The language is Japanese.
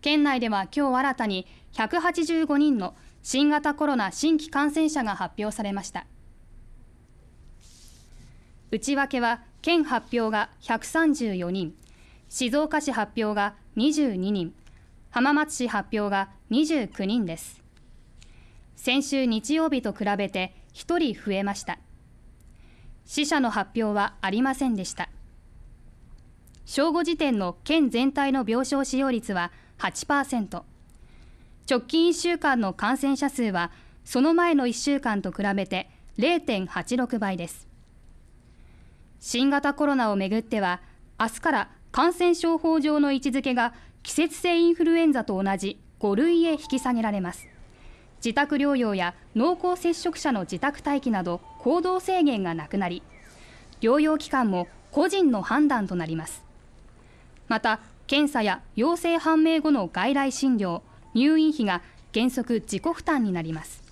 県内では今日新たに185人の新型コロナ新規感染者が発表されました内訳は県発表が134人静岡市発表が22人浜松市発表が29人です先週日曜日と比べて1人増えました死者の発表はありませんでした正午時点の県全体の病床使用率は8%直近1週間の感染者数はその前の1週間と比べて0.86倍です新型コロナをめぐっては明日から感染症法上の位置づけが季節性インフルエンザと同じ5類へ引き下げられます自宅療養や濃厚接触者の自宅待機など行動制限がなくなり療養期間も個人の判断となりますまた検査や陽性判明後の外来診療入院費が原則自己負担になります